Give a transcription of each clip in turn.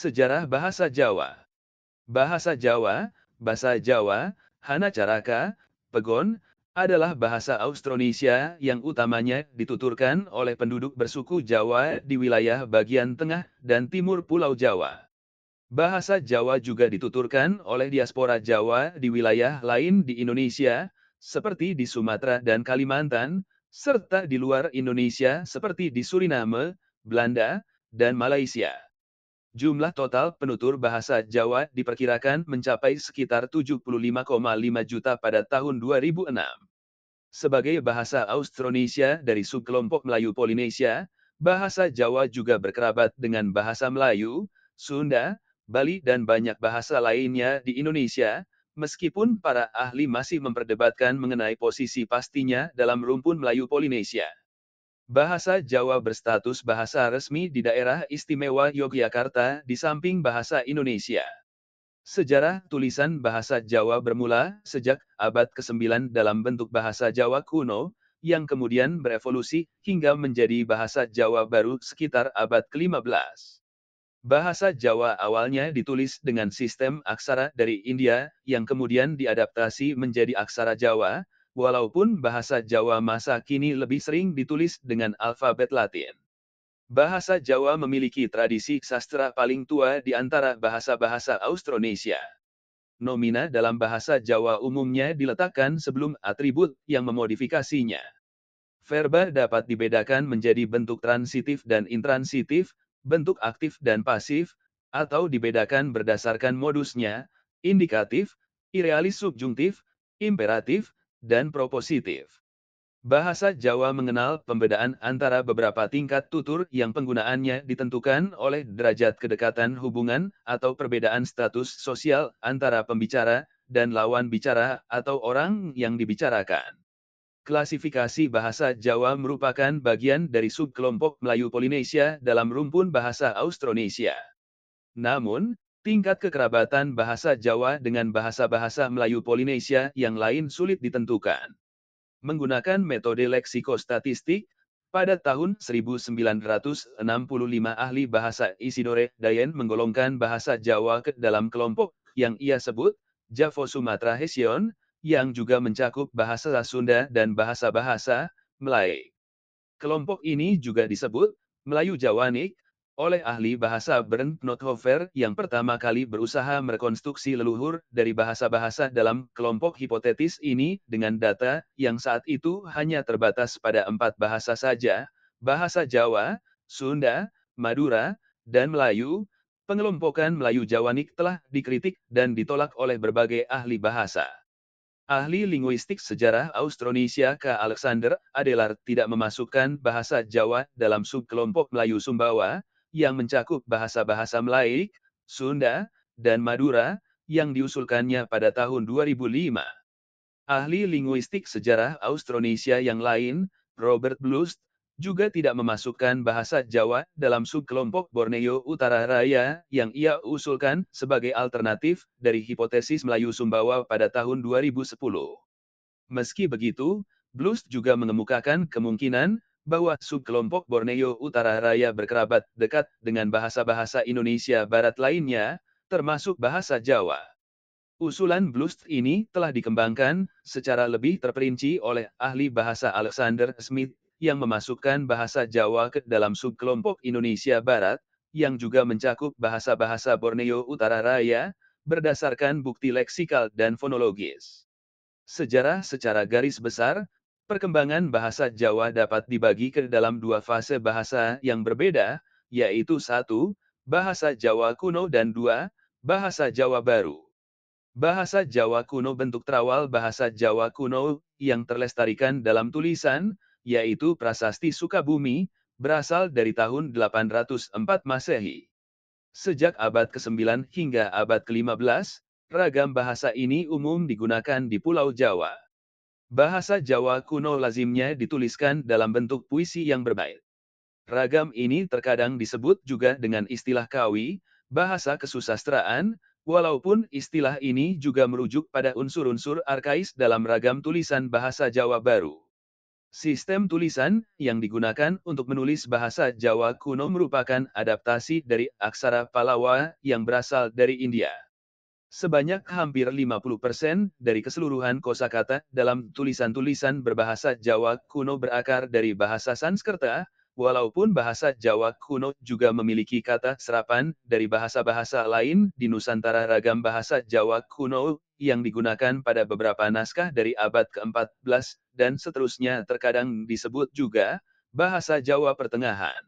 Sejarah Bahasa Jawa Bahasa Jawa, Bahasa Jawa, Hana Caraka, Pegon, adalah bahasa Austronesia yang utamanya dituturkan oleh penduduk bersuku Jawa di wilayah bagian tengah dan timur Pulau Jawa. Bahasa Jawa juga dituturkan oleh diaspora Jawa di wilayah lain di Indonesia, seperti di Sumatera dan Kalimantan, serta di luar Indonesia seperti di Suriname, Belanda, dan Malaysia. Jumlah total penutur bahasa Jawa diperkirakan mencapai sekitar 75,5 juta pada tahun 2006. Sebagai bahasa Austronesia dari subkelompok Melayu Polinesia, bahasa Jawa juga berkerabat dengan bahasa Melayu, Sunda, Bali dan banyak bahasa lainnya di Indonesia, meskipun para ahli masih memperdebatkan mengenai posisi pastinya dalam rumpun Melayu Polinesia. Bahasa Jawa berstatus bahasa resmi di daerah istimewa Yogyakarta di samping bahasa Indonesia. Sejarah tulisan bahasa Jawa bermula sejak abad ke-9 dalam bentuk bahasa Jawa kuno, yang kemudian berevolusi hingga menjadi bahasa Jawa baru sekitar abad ke-15. Bahasa Jawa awalnya ditulis dengan sistem aksara dari India, yang kemudian diadaptasi menjadi aksara Jawa, walaupun bahasa Jawa masa kini lebih sering ditulis dengan alfabet Latin. Bahasa Jawa memiliki tradisi sastra paling tua di antara bahasa-bahasa Austronesia. Nomina dalam bahasa Jawa umumnya diletakkan sebelum atribut yang memodifikasinya. Verba dapat dibedakan menjadi bentuk transitif dan intransitif, bentuk aktif dan pasif, atau dibedakan berdasarkan modusnya, indikatif, irealis subjuntif, imperatif, dan propositif. Bahasa Jawa mengenal pembedaan antara beberapa tingkat tutur yang penggunaannya ditentukan oleh derajat kedekatan hubungan atau perbedaan status sosial antara pembicara dan lawan bicara atau orang yang dibicarakan. Klasifikasi bahasa Jawa merupakan bagian dari subkelompok Melayu Polinesia dalam rumpun bahasa Austronesia. Namun, Tingkat kekerabatan bahasa Jawa dengan bahasa-bahasa Melayu Polinesia yang lain sulit ditentukan. Menggunakan metode leksikostatistik, pada tahun 1965 ahli bahasa Isidore Dayen menggolongkan bahasa Jawa ke dalam kelompok yang ia sebut Javo Sumatra Hesion, yang juga mencakup bahasa Sunda dan bahasa-bahasa Melayu. Kelompok ini juga disebut Melayu Jawanik, oleh ahli bahasa Bernd Nothofer yang pertama kali berusaha merekonstruksi leluhur dari bahasa-bahasa dalam kelompok hipotetis ini dengan data yang saat itu hanya terbatas pada empat bahasa saja, bahasa Jawa, Sunda, Madura, dan Melayu. Pengelompokan Melayu Jawanik telah dikritik dan ditolak oleh berbagai ahli bahasa. Ahli linguistik sejarah Austronesia K. Alexander Adelar tidak memasukkan bahasa Jawa dalam subkelompok Melayu Sumbawa, yang mencakup bahasa-bahasa Melayu, Sunda, dan Madura, yang diusulkannya pada tahun 2005. Ahli linguistik sejarah Austronesia yang lain, Robert Blust, juga tidak memasukkan bahasa Jawa dalam subkelompok Borneo Utara Raya yang ia usulkan sebagai alternatif dari hipotesis Melayu Sumbawa pada tahun 2010. Meski begitu, Blust juga mengemukakan kemungkinan bahwa subkelompok Borneo Utara Raya berkerabat dekat dengan bahasa-bahasa Indonesia Barat lainnya, termasuk bahasa Jawa. Usulan Blust ini telah dikembangkan secara lebih terperinci oleh ahli bahasa Alexander Smith yang memasukkan bahasa Jawa ke dalam subkelompok Indonesia Barat, yang juga mencakup bahasa-bahasa Borneo Utara Raya, berdasarkan bukti leksikal dan fonologis. Sejarah secara garis besar, Perkembangan bahasa Jawa dapat dibagi ke dalam dua fase bahasa yang berbeda, yaitu satu, bahasa Jawa kuno dan dua, bahasa Jawa baru. Bahasa Jawa kuno bentuk terawal bahasa Jawa kuno yang terlestarikan dalam tulisan, yaitu Prasasti Sukabumi, berasal dari tahun 804 Masehi. Sejak abad ke-9 hingga abad ke-15, ragam bahasa ini umum digunakan di Pulau Jawa. Bahasa Jawa kuno lazimnya dituliskan dalam bentuk puisi yang berbait. Ragam ini terkadang disebut juga dengan istilah kawi, bahasa kesusastraan, walaupun istilah ini juga merujuk pada unsur-unsur arkais dalam ragam tulisan bahasa Jawa baru. Sistem tulisan yang digunakan untuk menulis bahasa Jawa kuno merupakan adaptasi dari aksara Palawa yang berasal dari India sebanyak hampir 50% dari keseluruhan kosakata dalam tulisan-tulisan berbahasa Jawa kuno berakar dari bahasa Sanskerta, walaupun bahasa Jawa kuno juga memiliki kata serapan dari bahasa-bahasa lain di Nusantara ragam bahasa Jawa kuno yang digunakan pada beberapa naskah dari abad ke-14 dan seterusnya terkadang disebut juga bahasa Jawa pertengahan.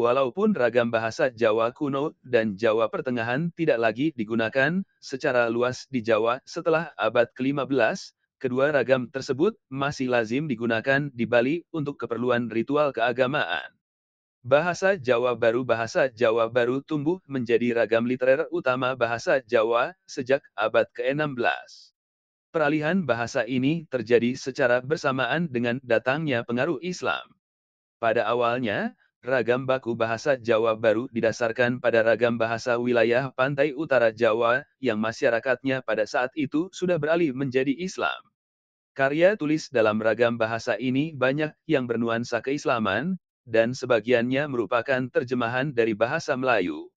Walaupun ragam bahasa Jawa kuno dan Jawa pertengahan tidak lagi digunakan secara luas di Jawa setelah abad ke-15, kedua ragam tersebut masih lazim digunakan di Bali untuk keperluan ritual keagamaan. Bahasa Jawa Baru Bahasa Jawa Baru tumbuh menjadi ragam literer utama bahasa Jawa sejak abad ke-16. Peralihan bahasa ini terjadi secara bersamaan dengan datangnya pengaruh Islam. Pada awalnya, Ragam baku bahasa Jawa baru didasarkan pada ragam bahasa wilayah pantai utara Jawa, yang masyarakatnya pada saat itu sudah beralih menjadi Islam. Karya tulis dalam ragam bahasa ini banyak yang bernuansa keislaman, dan sebagiannya merupakan terjemahan dari bahasa Melayu.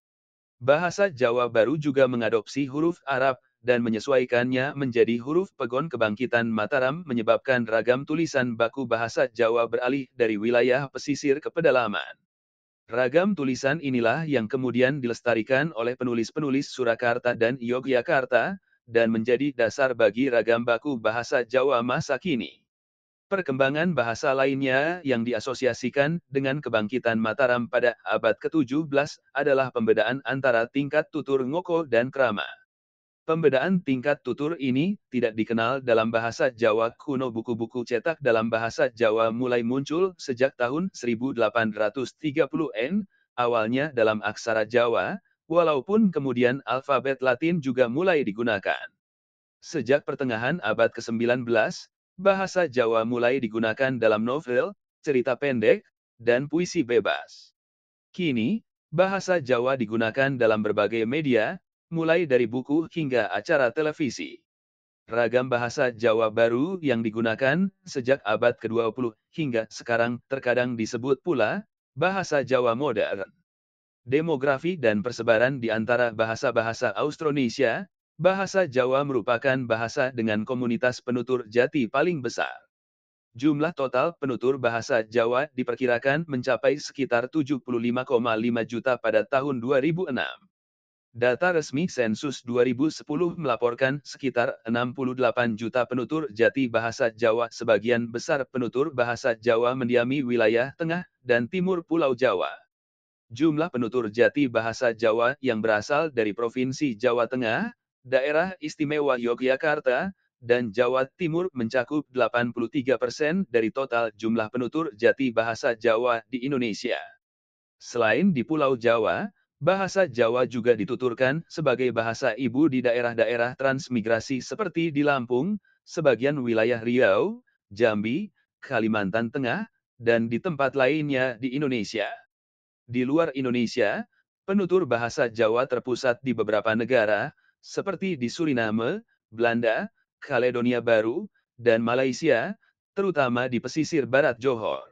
Bahasa Jawa baru juga mengadopsi huruf Arab, dan menyesuaikannya menjadi huruf pegon kebangkitan Mataram menyebabkan ragam tulisan baku bahasa Jawa beralih dari wilayah pesisir ke pedalaman. Ragam tulisan inilah yang kemudian dilestarikan oleh penulis-penulis Surakarta dan Yogyakarta, dan menjadi dasar bagi ragam baku bahasa Jawa masa kini. Perkembangan bahasa lainnya yang diasosiasikan dengan kebangkitan Mataram pada abad ke-17 adalah pembedaan antara tingkat tutur ngoko dan krama. Pembedaan tingkat tutur ini tidak dikenal dalam bahasa Jawa kuno buku-buku cetak dalam bahasa Jawa mulai muncul sejak tahun 1830-an, awalnya dalam aksara Jawa, walaupun kemudian alfabet Latin juga mulai digunakan. Sejak pertengahan abad ke-19, bahasa Jawa mulai digunakan dalam novel, cerita pendek, dan puisi bebas. Kini, bahasa Jawa digunakan dalam berbagai media, mulai dari buku hingga acara televisi. Ragam bahasa Jawa baru yang digunakan sejak abad ke-20 hingga sekarang terkadang disebut pula bahasa Jawa modern. Demografi dan persebaran di antara bahasa-bahasa Austronesia, bahasa Jawa merupakan bahasa dengan komunitas penutur jati paling besar. Jumlah total penutur bahasa Jawa diperkirakan mencapai sekitar 75,5 juta pada tahun 2006. Data resmi sensus 2010 melaporkan sekitar 68 juta penutur jati bahasa Jawa. Sebagian besar penutur bahasa Jawa mendiami wilayah tengah dan timur Pulau Jawa. Jumlah penutur jati bahasa Jawa yang berasal dari Provinsi Jawa Tengah, Daerah Istimewa Yogyakarta, dan Jawa Timur mencakup 83 persen dari total jumlah penutur jati bahasa Jawa di Indonesia. Selain di Pulau Jawa, Bahasa Jawa juga dituturkan sebagai bahasa ibu di daerah-daerah transmigrasi seperti di Lampung, sebagian wilayah Riau, Jambi, Kalimantan Tengah, dan di tempat lainnya di Indonesia. Di luar Indonesia, penutur bahasa Jawa terpusat di beberapa negara, seperti di Suriname, Belanda, Kaledonia Baru, dan Malaysia, terutama di pesisir barat Johor.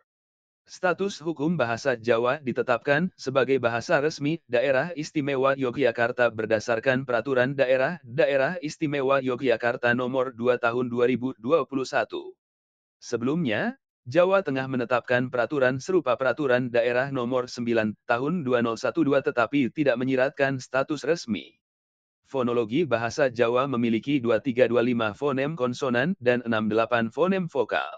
Status hukum bahasa Jawa ditetapkan sebagai bahasa resmi Daerah Istimewa Yogyakarta berdasarkan Peraturan Daerah Daerah Istimewa Yogyakarta Nomor 2 Tahun 2021. Sebelumnya, Jawa Tengah menetapkan peraturan serupa Peraturan Daerah Nomor 9 Tahun 2012 tetapi tidak menyiratkan status resmi. Fonologi bahasa Jawa memiliki 2325 fonem konsonan dan 68 fonem vokal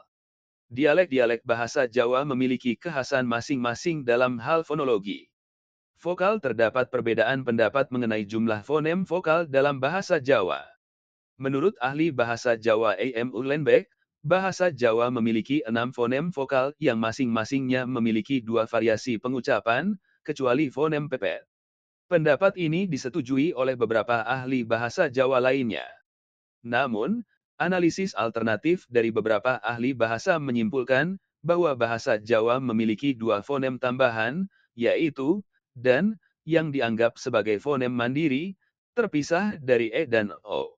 dialek-dialek bahasa Jawa memiliki kekhasan masing-masing dalam hal fonologi. Vokal terdapat perbedaan pendapat mengenai jumlah fonem vokal dalam bahasa Jawa. Menurut ahli bahasa Jawa A.M. Ulenbeck, bahasa Jawa memiliki enam fonem vokal yang masing-masingnya memiliki dua variasi pengucapan, kecuali fonem pepet. Pendapat ini disetujui oleh beberapa ahli bahasa Jawa lainnya. Namun, Analisis alternatif dari beberapa ahli bahasa menyimpulkan bahwa bahasa Jawa memiliki dua fonem tambahan, yaitu dan yang dianggap sebagai fonem mandiri, terpisah dari e dan o.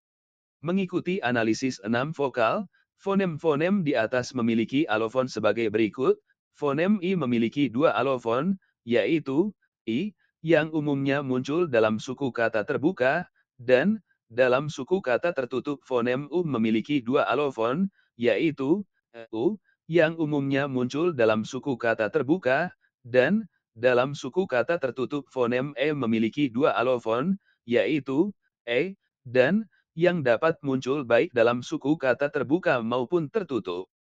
Mengikuti analisis enam vokal, fonem-fonem di atas memiliki alofon sebagai berikut. Fonem i memiliki dua alofon, yaitu i yang umumnya muncul dalam suku kata terbuka dan dalam suku kata tertutup fonem U memiliki dua alofon, yaitu e, U, yang umumnya muncul dalam suku kata terbuka, dan dalam suku kata tertutup fonem E memiliki dua alofon, yaitu E dan yang dapat muncul baik dalam suku kata terbuka maupun tertutup.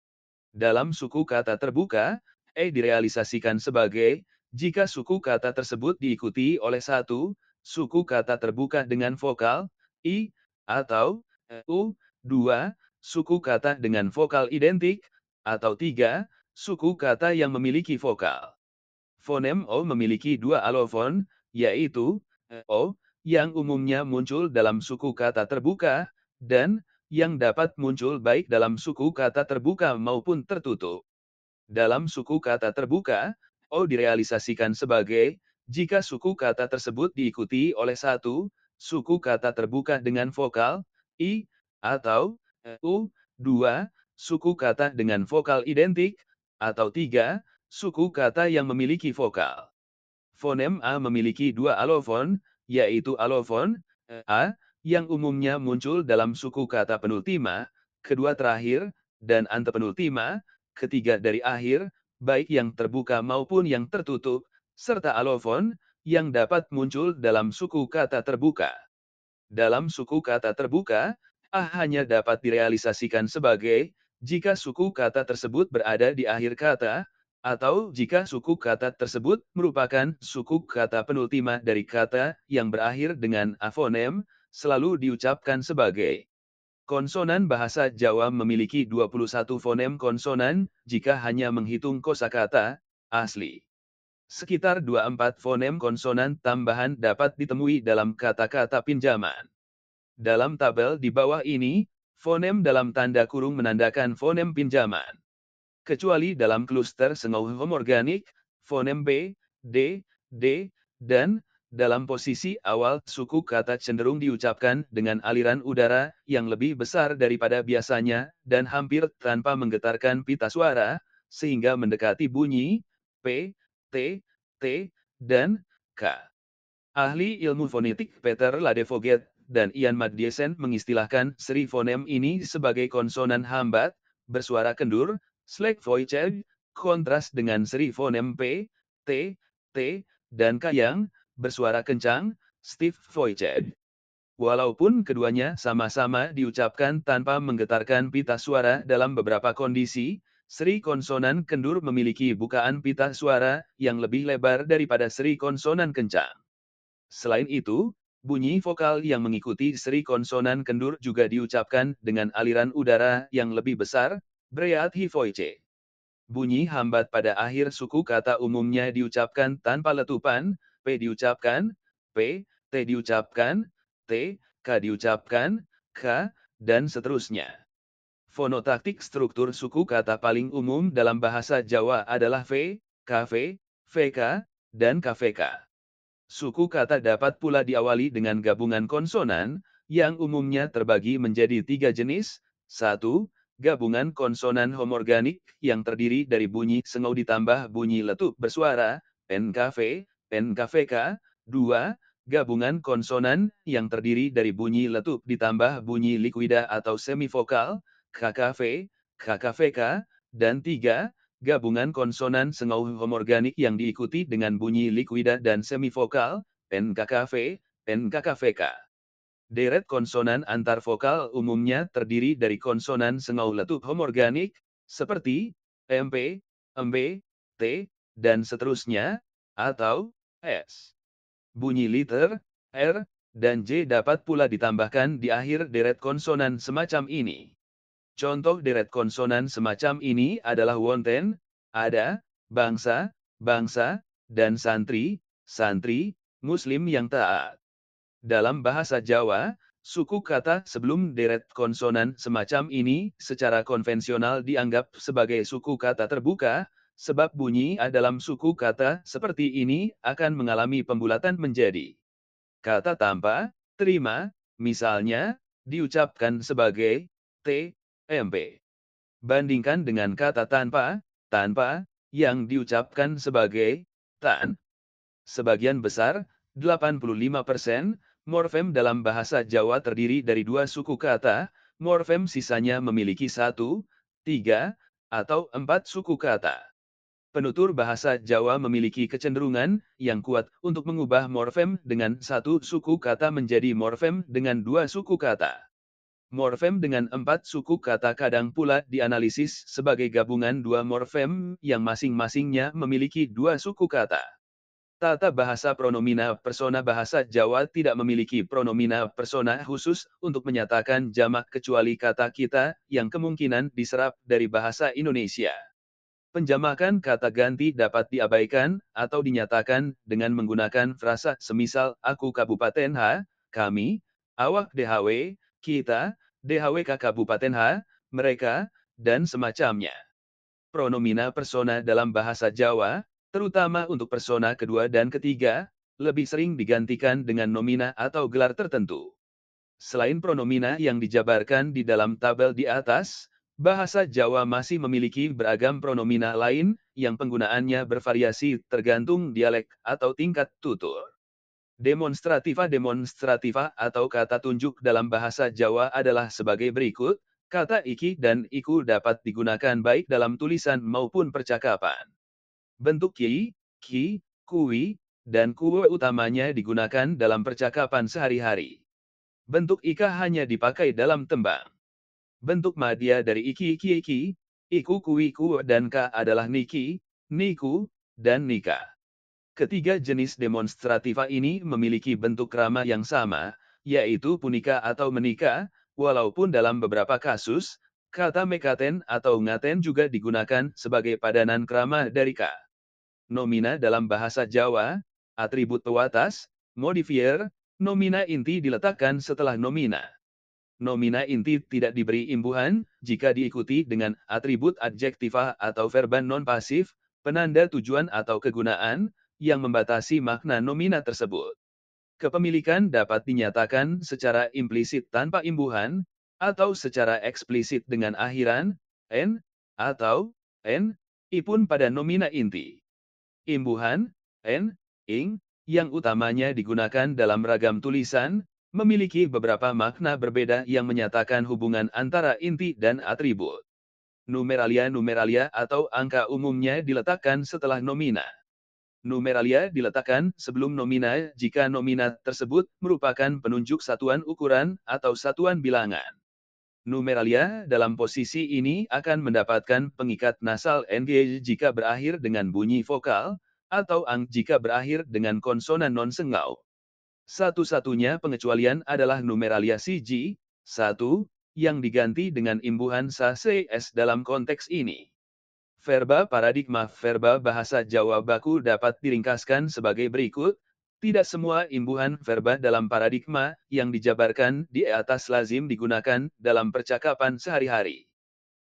Dalam suku kata terbuka, E direalisasikan sebagai jika suku kata tersebut diikuti oleh satu suku kata terbuka dengan vokal, i, atau eh, u, dua, suku kata dengan vokal identik, atau tiga, suku kata yang memiliki vokal. Fonem O memiliki dua alofon, yaitu eh, O, yang umumnya muncul dalam suku kata terbuka, dan yang dapat muncul baik dalam suku kata terbuka maupun tertutup. Dalam suku kata terbuka, O direalisasikan sebagai jika suku kata tersebut diikuti oleh satu, suku kata terbuka dengan vokal i atau e, u, dua suku kata dengan vokal identik atau tiga suku kata yang memiliki vokal. Fonem A memiliki dua alofon, yaitu alofon e, a yang umumnya muncul dalam suku kata penultima, kedua terakhir dan antepenultima, ketiga dari akhir, baik yang terbuka maupun yang tertutup, serta alofon yang dapat muncul dalam suku kata terbuka. Dalam suku kata terbuka, A hanya dapat direalisasikan sebagai jika suku kata tersebut berada di akhir kata, atau jika suku kata tersebut merupakan suku kata penultima dari kata yang berakhir dengan afonem, selalu diucapkan sebagai Konsonan bahasa Jawa memiliki 21 fonem konsonan, jika hanya menghitung kosakata asli. Sekitar 24 fonem konsonan tambahan dapat ditemui dalam kata-kata pinjaman. Dalam tabel di bawah ini, fonem dalam tanda kurung menandakan fonem pinjaman. Kecuali dalam kluster sengau homorganik, fonem B, D, D, dan, dalam posisi awal suku kata cenderung diucapkan dengan aliran udara yang lebih besar daripada biasanya dan hampir tanpa menggetarkan pita suara, sehingga mendekati bunyi, P, T, dan K. Ahli ilmu fonetik Peter Ladevoget dan Ian Maddiesen mengistilahkan seri fonem ini sebagai konsonan hambat, bersuara kendur, slack voiced, kontras dengan seri fonem P, T, T, dan K yang bersuara kencang, stiff voiced. Walaupun keduanya sama-sama diucapkan tanpa menggetarkan pita suara dalam beberapa kondisi, Sri konsonan kendur memiliki bukaan pita suara yang lebih lebar daripada sri konsonan kencang. Selain itu, bunyi vokal yang mengikuti sri konsonan kendur juga diucapkan dengan aliran udara yang lebih besar, breat hivoice. Bunyi hambat pada akhir suku kata umumnya diucapkan tanpa letupan, P diucapkan, P, T diucapkan, T, K diucapkan, K, dan seterusnya. Fonotaktik struktur suku kata paling umum dalam bahasa Jawa adalah V, KV, VK, dan KVK. Suku kata dapat pula diawali dengan gabungan konsonan, yang umumnya terbagi menjadi tiga jenis, satu, Gabungan konsonan homorganik yang terdiri dari bunyi sengau ditambah bunyi letup bersuara, nkv, nkvk; dua, Gabungan konsonan yang terdiri dari bunyi letup ditambah bunyi likuida atau semivokal, KKV, KKVK, dan 3, gabungan konsonan sengau homorganik yang diikuti dengan bunyi likuida dan semivokal, NKKV, NKKVK. Deret konsonan antar vokal umumnya terdiri dari konsonan sengau letup homorganik, seperti MP, MB, T, dan seterusnya, atau S. Bunyi liter, R, dan J dapat pula ditambahkan di akhir deret konsonan semacam ini. Contoh deret konsonan semacam ini adalah wonten, ada, bangsa, bangsa, dan santri, santri, muslim yang taat. Dalam bahasa Jawa, suku kata sebelum deret konsonan semacam ini secara konvensional dianggap sebagai suku kata terbuka, sebab bunyi A dalam suku kata seperti ini akan mengalami pembulatan menjadi kata tanpa, terima, misalnya, diucapkan sebagai T, MP. Bandingkan dengan kata tanpa, tanpa, yang diucapkan sebagai tan. Sebagian besar, 85%, morfem dalam bahasa Jawa terdiri dari dua suku kata, morfem sisanya memiliki satu, tiga, atau empat suku kata. Penutur bahasa Jawa memiliki kecenderungan yang kuat untuk mengubah morfem dengan satu suku kata menjadi morfem dengan dua suku kata. Morfem dengan empat suku kata kadang pula dianalisis sebagai gabungan dua morfem yang masing-masingnya memiliki dua suku kata. Tata bahasa pronomina persona bahasa Jawa tidak memiliki pronomina persona khusus untuk menyatakan jamak kecuali kata kita yang kemungkinan diserap dari bahasa Indonesia. Penjamakan kata ganti dapat diabaikan atau dinyatakan dengan menggunakan frasa semisal aku kabupaten H, kami, awak DHW, kita, DHWK Kabupaten H, mereka, dan semacamnya. Pronomina persona dalam bahasa Jawa, terutama untuk persona kedua dan ketiga, lebih sering digantikan dengan nomina atau gelar tertentu. Selain pronomina yang dijabarkan di dalam tabel di atas, bahasa Jawa masih memiliki beragam pronomina lain yang penggunaannya bervariasi tergantung dialek atau tingkat tutur. Demonstrativa demonstrativa atau kata tunjuk dalam bahasa Jawa adalah sebagai berikut, kata iki dan iku dapat digunakan baik dalam tulisan maupun percakapan. Bentuk ki, ki, kui, dan kuwe utamanya digunakan dalam percakapan sehari-hari. Bentuk ika hanya dipakai dalam tembang. Bentuk madya dari iki iki iki, iku kui kuwe dan ka adalah niki, niku, dan nikah. Ketiga jenis demonstrativa ini memiliki bentuk rama yang sama, yaitu punika atau menika, walaupun dalam beberapa kasus, kata mekaten atau ngaten juga digunakan sebagai padanan krama dari ka. Nomina dalam bahasa Jawa, atribut pewatas, modifier, nomina inti diletakkan setelah nomina. Nomina inti tidak diberi imbuhan, jika diikuti dengan atribut adjektiva atau verban non-pasif, penanda tujuan atau kegunaan, yang membatasi makna nomina tersebut. Kepemilikan dapat dinyatakan secara implisit tanpa imbuhan, atau secara eksplisit dengan akhiran, n, atau, n, i pun pada nomina inti. Imbuhan, n, ing, yang utamanya digunakan dalam ragam tulisan, memiliki beberapa makna berbeda yang menyatakan hubungan antara inti dan atribut. Numeralia-numeralia atau angka umumnya diletakkan setelah nomina numeralia diletakkan sebelum nomina jika nomina tersebut merupakan penunjuk satuan ukuran atau satuan bilangan. Numeralia dalam posisi ini akan mendapatkan pengikat nasal NG jika berakhir dengan bunyi vokal, atau ang jika berakhir dengan konsonan non-sengau. Satu-satunya pengecualian adalah numeralia CG, 1, yang diganti dengan imbuhan sas dalam konteks ini. Verba paradigma verba bahasa Jawa baku dapat diringkaskan sebagai berikut. Tidak semua imbuhan verba dalam paradigma yang dijabarkan di atas lazim digunakan dalam percakapan sehari-hari.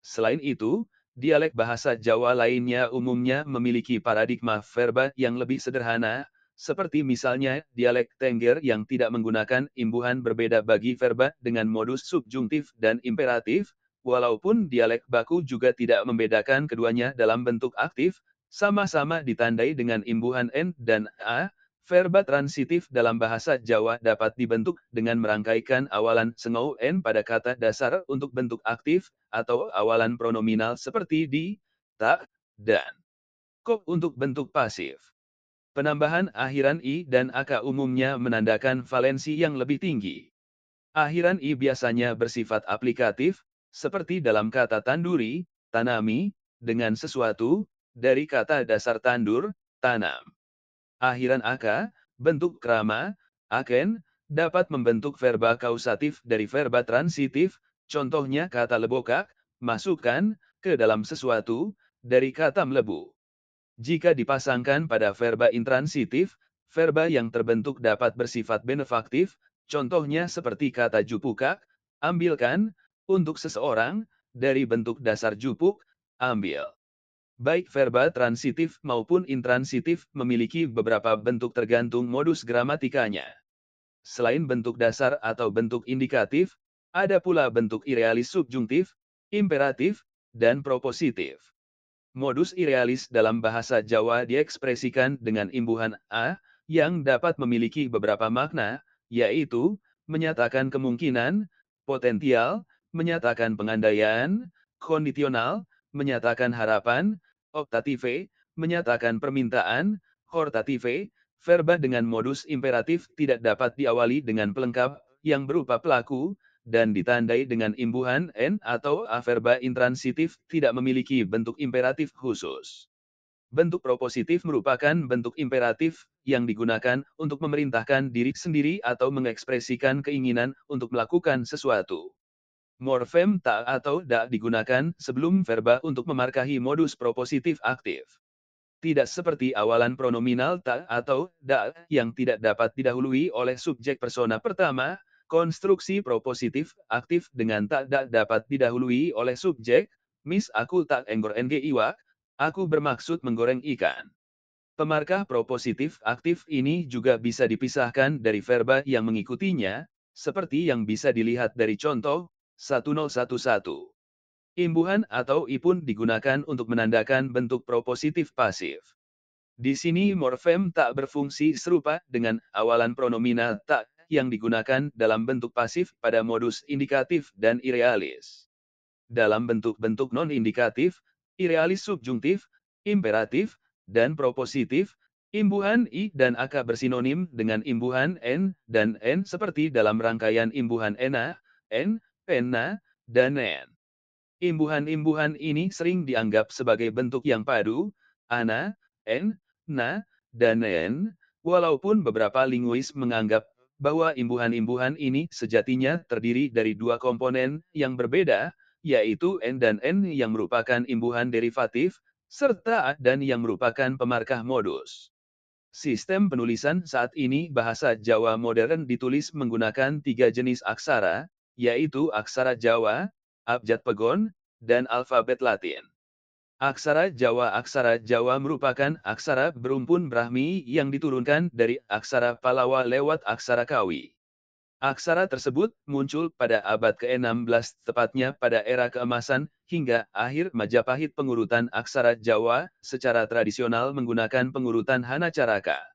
Selain itu, dialek bahasa Jawa lainnya umumnya memiliki paradigma verba yang lebih sederhana, seperti misalnya dialek Tengger yang tidak menggunakan imbuhan berbeda bagi verba dengan modus subjuntif dan imperatif, Walaupun dialek baku juga tidak membedakan keduanya dalam bentuk aktif, sama-sama ditandai dengan imbuhan N dan A, verba transitif dalam bahasa Jawa dapat dibentuk dengan merangkaikan awalan sengau N pada kata dasar untuk bentuk aktif, atau awalan pronominal seperti di, tak, dan. Kok untuk bentuk pasif. Penambahan akhiran I dan AK umumnya menandakan valensi yang lebih tinggi. Akhiran I biasanya bersifat aplikatif, seperti dalam kata tanduri, tanami, dengan sesuatu, dari kata dasar tandur, tanam. Akhiran aka, bentuk krama, aken, dapat membentuk verba kausatif dari verba transitif, contohnya kata lebokak, masukkan, ke dalam sesuatu, dari kata melebu. Jika dipasangkan pada verba intransitif, verba yang terbentuk dapat bersifat benefaktif, contohnya seperti kata jupukak, ambilkan, untuk seseorang, dari bentuk dasar jupuk, ambil. Baik verba transitif maupun intransitif memiliki beberapa bentuk tergantung modus gramatikanya. Selain bentuk dasar atau bentuk indikatif, ada pula bentuk irealis subjungtif, imperatif, dan propositif. Modus irealis dalam bahasa Jawa diekspresikan dengan imbuhan A, yang dapat memiliki beberapa makna, yaitu, menyatakan kemungkinan, potensial, menyatakan pengandaian, kondisional, menyatakan harapan, optative, menyatakan permintaan, hortative, verba dengan modus imperatif tidak dapat diawali dengan pelengkap yang berupa pelaku, dan ditandai dengan imbuhan n atau -a. Verba intransitif tidak memiliki bentuk imperatif khusus. Bentuk propositif merupakan bentuk imperatif yang digunakan untuk memerintahkan diri sendiri atau mengekspresikan keinginan untuk melakukan sesuatu. Morfem tak atau dak digunakan sebelum verba untuk memarkahi modus propositif aktif. Tidak seperti awalan pronominal tak atau dak yang tidak dapat didahului oleh subjek persona pertama, konstruksi propositif aktif dengan tak dak dapat didahului oleh subjek, mis aku tak enggor enge iwa, aku bermaksud menggoreng ikan. Pemarkah propositif aktif ini juga bisa dipisahkan dari verba yang mengikutinya, seperti yang bisa dilihat dari contoh 1011. Imbuhan atau I pun digunakan untuk menandakan bentuk propositif pasif. Di sini morfem tak berfungsi serupa dengan awalan pronominal tak yang digunakan dalam bentuk pasif pada modus indikatif dan irealis. Dalam bentuk-bentuk non-indikatif, irealis subjungtif, imperatif, dan propositif, imbuhan I dan AK bersinonim dengan imbuhan N dan N seperti dalam rangkaian imbuhan ena, N, pena, dan nen. Imbuhan-imbuhan ini sering dianggap sebagai bentuk yang padu, ana, en, na, dan nen, walaupun beberapa linguis menganggap bahwa imbuhan-imbuhan ini sejatinya terdiri dari dua komponen yang berbeda, yaitu n dan n yang merupakan imbuhan derivatif, serta a dan yang merupakan pemarkah modus. Sistem penulisan saat ini bahasa Jawa modern ditulis menggunakan tiga jenis aksara, yaitu aksara Jawa, abjad pegon, dan alfabet Latin. Aksara Jawa Aksara Jawa merupakan aksara berumpun Brahmi yang diturunkan dari aksara Palawa lewat aksara Kawi. Aksara tersebut muncul pada abad ke-16 tepatnya pada era keemasan hingga akhir Majapahit pengurutan aksara Jawa secara tradisional menggunakan pengurutan Hanacaraka.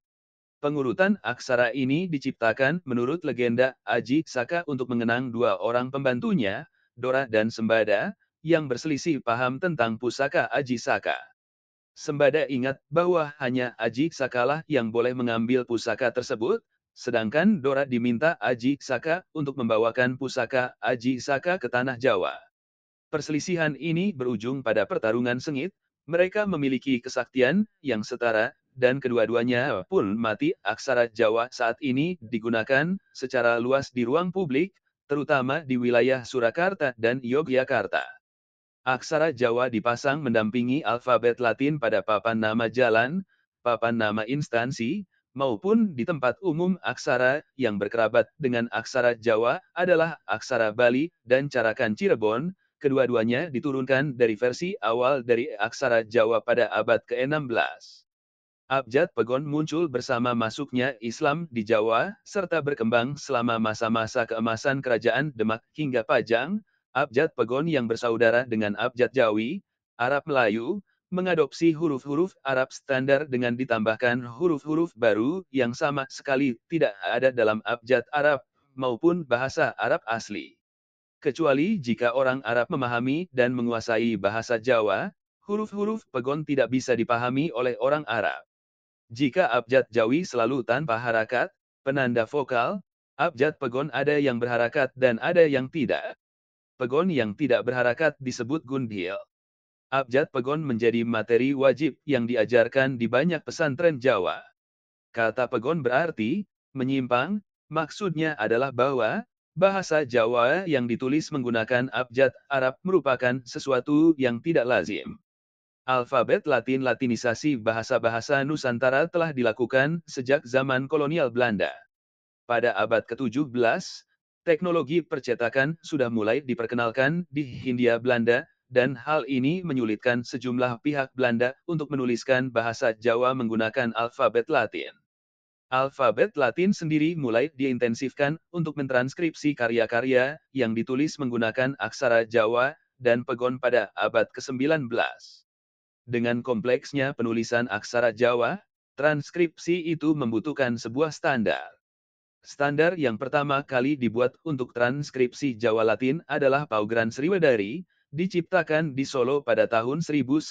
Pengurutan aksara ini diciptakan menurut legenda Aji Saka untuk mengenang dua orang pembantunya, Dora dan Sembada, yang berselisih paham tentang pusaka Aji Saka. Sembada ingat bahwa hanya Aji Sakalah yang boleh mengambil pusaka tersebut, sedangkan Dora diminta Aji Saka untuk membawakan pusaka Aji Saka ke Tanah Jawa. Perselisihan ini berujung pada pertarungan sengit, mereka memiliki kesaktian yang setara dan kedua-duanya pun mati. Aksara Jawa saat ini digunakan secara luas di ruang publik, terutama di wilayah Surakarta dan Yogyakarta. Aksara Jawa dipasang mendampingi alfabet Latin pada papan nama jalan, papan nama instansi, maupun di tempat umum aksara yang berkerabat dengan aksara Jawa adalah aksara Bali dan carakan Cirebon, kedua-duanya diturunkan dari versi awal dari aksara Jawa pada abad ke-16. Abjad Pegon muncul bersama masuknya Islam di Jawa, serta berkembang selama masa-masa keemasan Kerajaan Demak hingga Pajang, Abjad Pegon yang bersaudara dengan Abjad Jawi, Arab Melayu, mengadopsi huruf-huruf Arab standar dengan ditambahkan huruf-huruf baru yang sama sekali tidak ada dalam abjad Arab maupun bahasa Arab asli. Kecuali jika orang Arab memahami dan menguasai bahasa Jawa, huruf-huruf pegon tidak bisa dipahami oleh orang Arab. Jika abjad jawi selalu tanpa harakat, penanda vokal, abjad pegon ada yang berharakat dan ada yang tidak. Pegon yang tidak berharakat disebut gundil. Abjad pegon menjadi materi wajib yang diajarkan di banyak pesantren Jawa. Kata pegon berarti, menyimpang, maksudnya adalah bahwa, Bahasa Jawa yang ditulis menggunakan abjad Arab merupakan sesuatu yang tidak lazim. Alfabet Latin latinisasi bahasa-bahasa Nusantara telah dilakukan sejak zaman kolonial Belanda. Pada abad ke-17, teknologi percetakan sudah mulai diperkenalkan di Hindia Belanda, dan hal ini menyulitkan sejumlah pihak Belanda untuk menuliskan bahasa Jawa menggunakan alfabet Latin. Alfabet Latin sendiri mulai diintensifkan untuk mentranskripsi karya-karya yang ditulis menggunakan aksara Jawa dan pegon pada abad ke-19. Dengan kompleksnya penulisan aksara Jawa, transkripsi itu membutuhkan sebuah standar. Standar yang pertama kali dibuat untuk transkripsi Jawa Latin adalah Paugran Sriwedari, diciptakan di Solo pada tahun 1926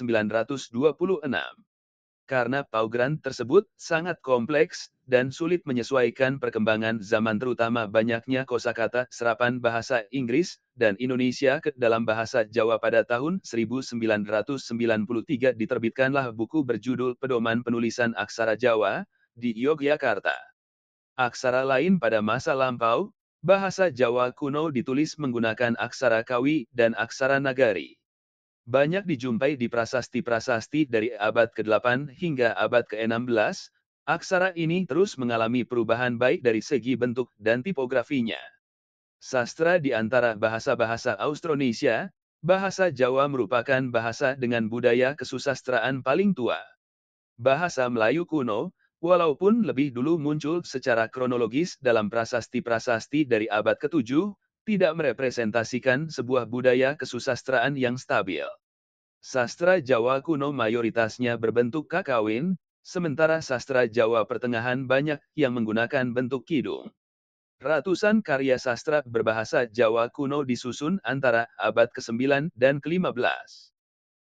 karena paugran tersebut sangat kompleks dan sulit menyesuaikan perkembangan zaman terutama banyaknya kosakata serapan bahasa Inggris dan Indonesia ke dalam bahasa Jawa pada tahun 1993 diterbitkanlah buku berjudul Pedoman Penulisan Aksara Jawa di Yogyakarta. Aksara lain pada masa lampau, bahasa Jawa kuno ditulis menggunakan aksara Kawi dan aksara Nagari banyak dijumpai di prasasti-prasasti dari abad ke-8 hingga abad ke-16, aksara ini terus mengalami perubahan baik dari segi bentuk dan tipografinya. Sastra di antara bahasa-bahasa Austronesia, bahasa Jawa merupakan bahasa dengan budaya kesusastraan paling tua. Bahasa Melayu kuno, walaupun lebih dulu muncul secara kronologis dalam prasasti-prasasti dari abad ke-7, tidak merepresentasikan sebuah budaya kesusastraan yang stabil. Sastra Jawa kuno mayoritasnya berbentuk kakawin, sementara sastra Jawa pertengahan banyak yang menggunakan bentuk kidung. Ratusan karya sastra berbahasa Jawa kuno disusun antara abad ke-9 dan ke-15.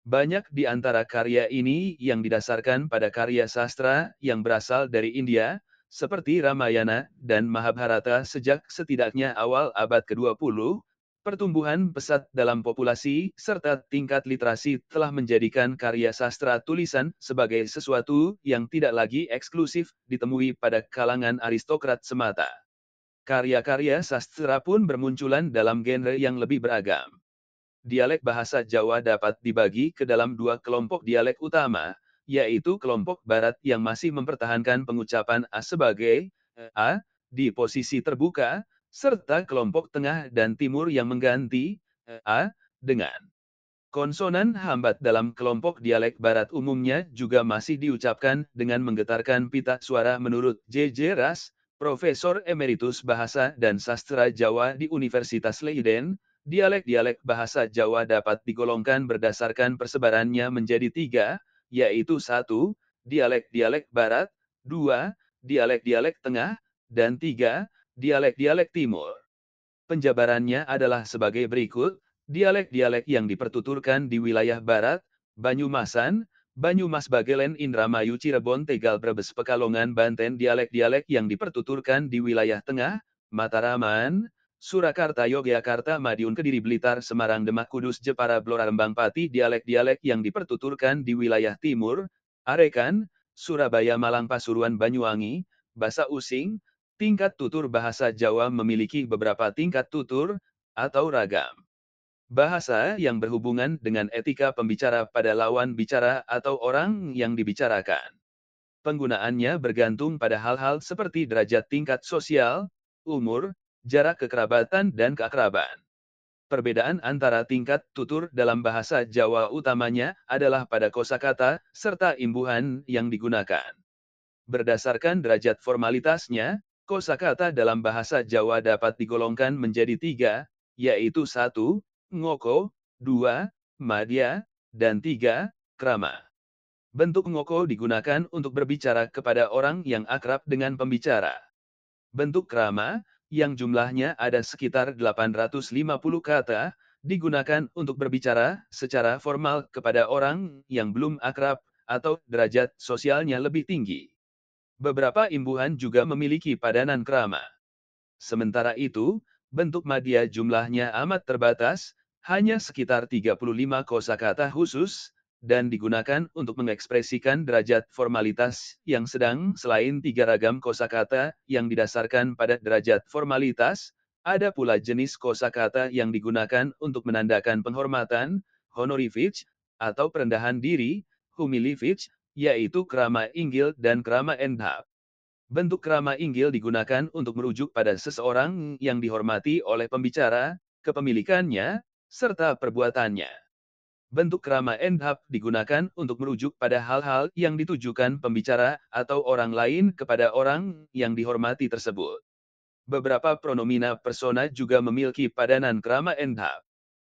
Banyak di antara karya ini yang didasarkan pada karya sastra yang berasal dari India, seperti Ramayana dan Mahabharata sejak setidaknya awal abad ke-20, pertumbuhan pesat dalam populasi serta tingkat literasi telah menjadikan karya sastra tulisan sebagai sesuatu yang tidak lagi eksklusif ditemui pada kalangan aristokrat semata. Karya-karya sastra pun bermunculan dalam genre yang lebih beragam. Dialek bahasa Jawa dapat dibagi ke dalam dua kelompok dialek utama, yaitu kelompok barat yang masih mempertahankan pengucapan A sebagai eh, A di posisi terbuka, serta kelompok tengah dan timur yang mengganti eh, A dengan Konsonan hambat dalam kelompok dialek barat umumnya juga masih diucapkan dengan menggetarkan pita suara menurut J.J. Ras, Profesor Emeritus Bahasa dan Sastra Jawa di Universitas Leiden, dialek-dialek bahasa Jawa dapat digolongkan berdasarkan persebarannya menjadi tiga, yaitu satu, dialek-dialek barat, dua, dialek-dialek tengah, dan tiga, dialek-dialek timur. Penjabarannya adalah sebagai berikut, dialek-dialek yang dipertuturkan di wilayah barat, Banyumasan, Banyumas Bagelen Indramayu Cirebon Tegal Brebes Pekalongan Banten dialek-dialek yang dipertuturkan di wilayah tengah, Mataraman, Surakarta Yogyakarta Madiun Kediri Blitar Semarang Demak Kudus Jepara Blora Rembang Pati dialek-dialek yang dipertuturkan di wilayah timur, Arekan, Surabaya Malang Pasuruan Banyuwangi, Bahasa Using, tingkat tutur bahasa Jawa memiliki beberapa tingkat tutur, atau ragam. Bahasa yang berhubungan dengan etika pembicara pada lawan bicara atau orang yang dibicarakan. Penggunaannya bergantung pada hal-hal seperti derajat tingkat sosial, umur, jarak kekerabatan dan keakraban. Perbedaan antara tingkat tutur dalam bahasa Jawa utamanya adalah pada kosakata serta imbuhan yang digunakan. Berdasarkan derajat formalitasnya, kosakata dalam bahasa Jawa dapat digolongkan menjadi tiga, yaitu satu, ngoko, dua, madya, dan tiga, krama. Bentuk ngoko digunakan untuk berbicara kepada orang yang akrab dengan pembicara. Bentuk krama yang jumlahnya ada sekitar 850 kata, digunakan untuk berbicara secara formal kepada orang yang belum akrab atau derajat sosialnya lebih tinggi. Beberapa imbuhan juga memiliki padanan kerama. Sementara itu, bentuk madya jumlahnya amat terbatas, hanya sekitar 35 kosakata khusus, dan digunakan untuk mengekspresikan derajat formalitas yang sedang selain tiga ragam kosakata yang didasarkan pada derajat formalitas, ada pula jenis kosakata yang digunakan untuk menandakan penghormatan, honorific, atau perendahan diri, humilific, yaitu krama inggil dan krama Endhap. Bentuk krama inggil digunakan untuk merujuk pada seseorang yang dihormati oleh pembicara, kepemilikannya, serta perbuatannya. Bentuk kerama endhap digunakan untuk merujuk pada hal-hal yang ditujukan pembicara atau orang lain kepada orang yang dihormati tersebut. Beberapa pronomina persona juga memiliki padanan kerama endhap.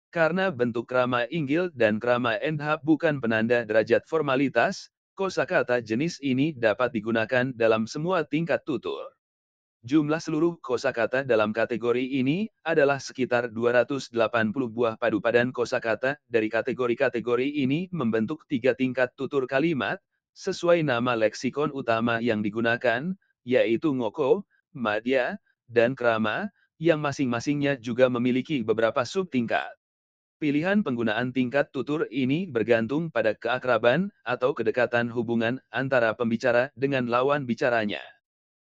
Karena bentuk kerama inggil dan kerama endhap bukan penanda derajat formalitas, kosakata jenis ini dapat digunakan dalam semua tingkat tutur. Jumlah seluruh kosakata dalam kategori ini adalah sekitar 280 buah padu padan kosakata dari kategori-kategori ini membentuk tiga tingkat tutur kalimat sesuai nama leksikon utama yang digunakan, yaitu ngoko, madya, dan krama, yang masing-masingnya juga memiliki beberapa subtingkat. Pilihan penggunaan tingkat tutur ini bergantung pada keakraban atau kedekatan hubungan antara pembicara dengan lawan bicaranya.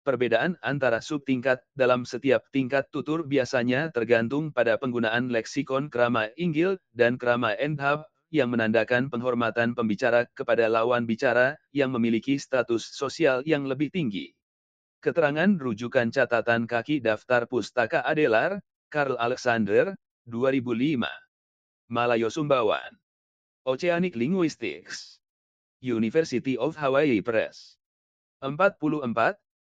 Perbedaan antara subtingkat dalam setiap tingkat tutur biasanya tergantung pada penggunaan leksikon kerama inggil dan kerama endhab yang menandakan penghormatan pembicara kepada lawan bicara yang memiliki status sosial yang lebih tinggi. Keterangan rujukan catatan kaki daftar pustaka Adelar, Karl Alexander, 2005. Malayo Sumbawan. Oceanic Linguistics. University of Hawaii Press. 44,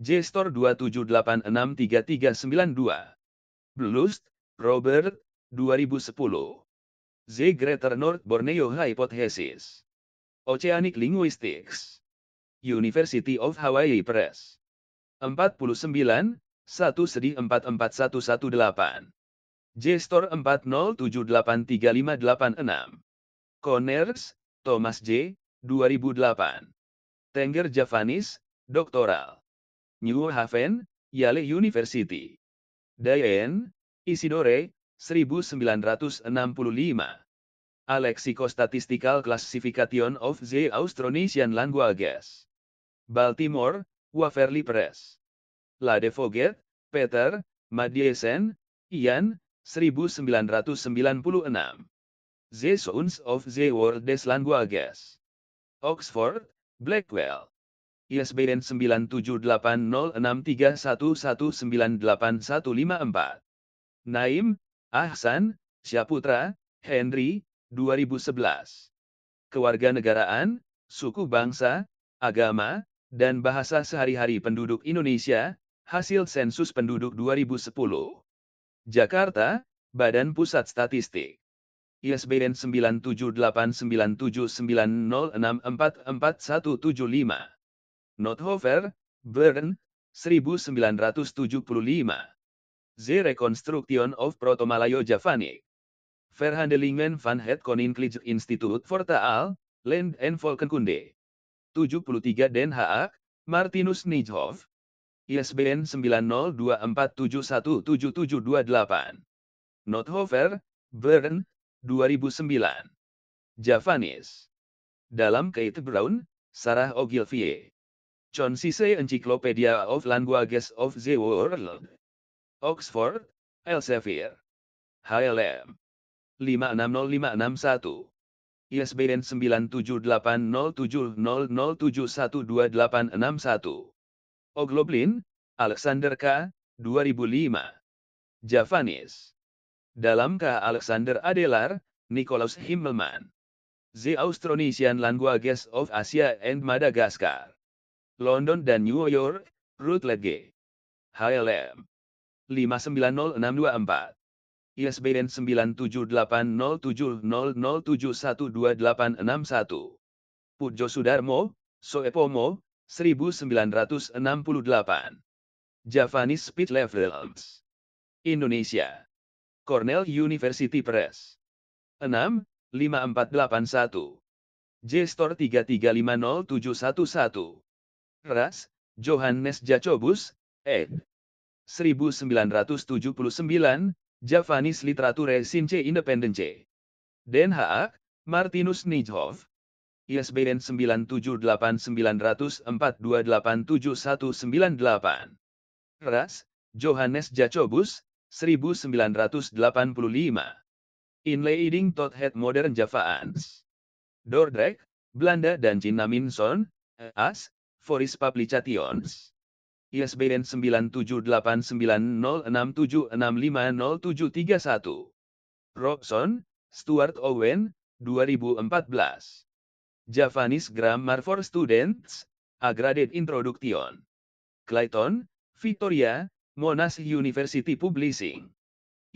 JSTOR 27863392. Blust, Robert, 2010. Z Greater North Borneo Hypothesis. Oceanic Linguistics. University of Hawaii Press. 49, 1-44118. JSTOR 40783586. Connors, Thomas J. 2008. Tenger Javanis, Doktoral. New Haven, Yale University. Diane, Isidore, 1965. A Lexico-Statistical Classification of the Austronesian Languages. Baltimore, Waverly Press. Foget, Peter, Madiesen, Ian, 1996. The Sounds of the World's Languages. Oxford, Blackwell. ISBN 97806311981514. Naim, Ahsan, Syaputra, Henry, 2011. Kewarganegaraan, Suku Bangsa, Agama, dan Bahasa Sehari-hari Penduduk Indonesia, Hasil Sensus Penduduk 2010. Jakarta, Badan Pusat Statistik. ISBN 9789790644175. Nothofer, Bern, 1975. The Reconstruction of Proto-Malayo-Javanic. Verhandelingen van het Koninklijk Instituut voor Taal, Land en Volkenkunde. 73 Den Haag, Martinus Nijhoff. ISBN 9024717728. Nothofer, Bern, 2009. Javanis. Dalam Kate Brown, Sarah Ogilvie. Concise Encyclopedia of Languages of the World. Oxford, Elsevier. HLM. 560561. ISBN 9780700712861. Ogloblin, Alexander K. 2005. Javanis. Dalam K. Alexander Adelar, Nicholas Himmelmann, The Austronesian Languages of Asia and Madagascar. London dan New York, Routledge, HLM 590624, ISBN 9780700712861, Pujo Sudarmo, Soepomo, 1968. Javanese Speed Levels. Indonesia. Cornell University Press. 6, 5481. JSTOR 3350711. Ras, Johannes Jacobus, ed. 1979, Javanis Literature Sinche Independence. Den Haag, Martinus Nijhoff. ISBN 978904287198. Ras, Johannes Jacobus, 1985. Inleiding het Modern Javaans. Dordrecht, Belanda dan Cina As, Foris publications. ISBN 9789067650731. Robson, Stuart Owen, 2014. Javanese Grammar for Students, A Graded Introduction. Clayton, Victoria, Monash University Publishing.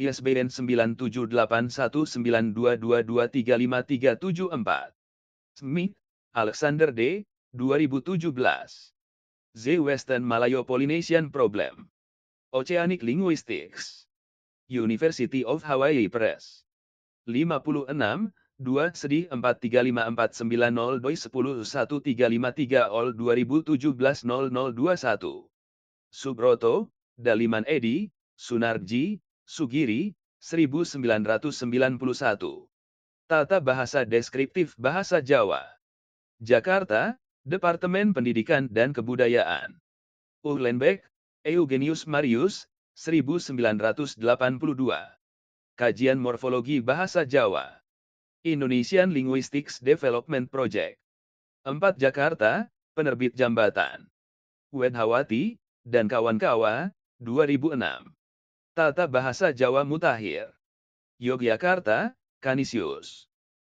ISBN 9781922235374. Smith, Alexander D. 2017. The Western Malayo-Polynesian Problem. Oceanic Linguistics. University of Hawaii Press. 56, 2 sedih 43549 doi 10 1353 ol 2017 0021. Subroto, Daliman Edi, Sunarji, Sugiri, 1991. Tata Bahasa Deskriptif Bahasa Jawa. Jakarta, Departemen Pendidikan dan Kebudayaan. Uhlenbeck, Eugenius Marius, 1982. Kajian Morfologi Bahasa Jawa. Indonesian Linguistics Development Project. 4 Jakarta, Penerbit Jambatan. Wedhawati, dan kawan-kawa, 2006. Tata Bahasa Jawa Mutahir. Yogyakarta, Kanisius.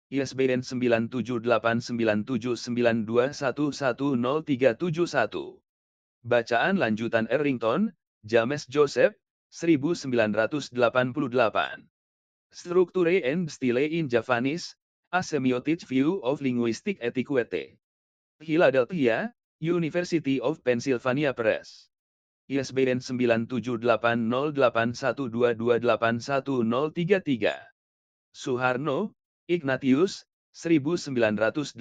ISBN 9789792110371. Bacaan lanjutan Errington, James Joseph, 1988. Structure and Style in Javanese, A Semiotic View of Linguistic Etiquette. Philadelphia, University of Pennsylvania Press. ISBN 9780812281033. Suharno, Ignatius, 1982.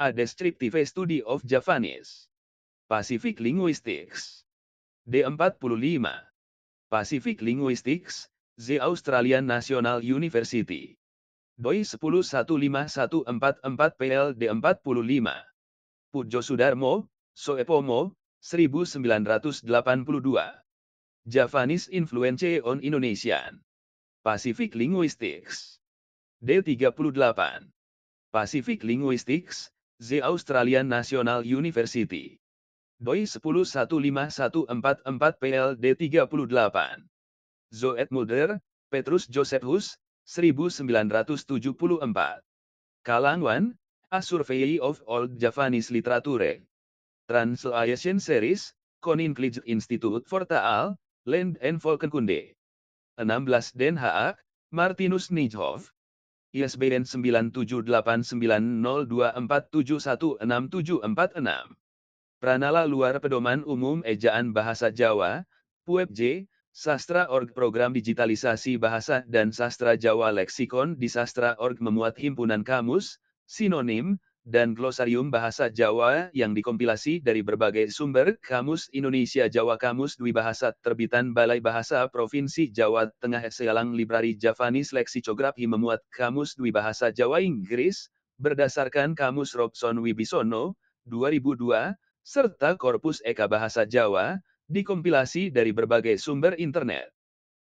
A Descriptive Study of Javanese. Pacific Linguistics. D45. Pacific Linguistics, The Australian National University. DOI 1015144 PLD 45. Pujo Sudarmo, Soepomo, 1982. Javanese Influence on Indonesian. Pacific Linguistics. D38. Pacific Linguistics, The Australian National University. doi 1015144 PLD 38. Zoet Mulder, Petrus Josephus, 1974. Kalangwan, A Survey of Old Javanese Literature. Translation Series, Koninklijke Institute voor Taal, Land en Volkenkunde. 16 Den Haag, Martinus Nijhoff. ISBN 97890247167446. Pranala luar pedoman umum ejaan bahasa Jawa, PUEBJ, Sastra Org Program Digitalisasi Bahasa dan Sastra Jawa Leksikon di Sastra Org memuat himpunan kamus, sinonim, dan glosarium bahasa Jawa yang dikompilasi dari berbagai sumber, Kamus Indonesia Jawa Kamus Dwi Bahasa terbitan Balai Bahasa Provinsi Jawa Tengah Sealang Librari Javanese Lexicografi memuat Kamus Dwi Bahasa Jawa Inggris, berdasarkan Kamus Robson Wibisono, 2002, serta Korpus Eka Bahasa Jawa, dikompilasi dari berbagai sumber internet.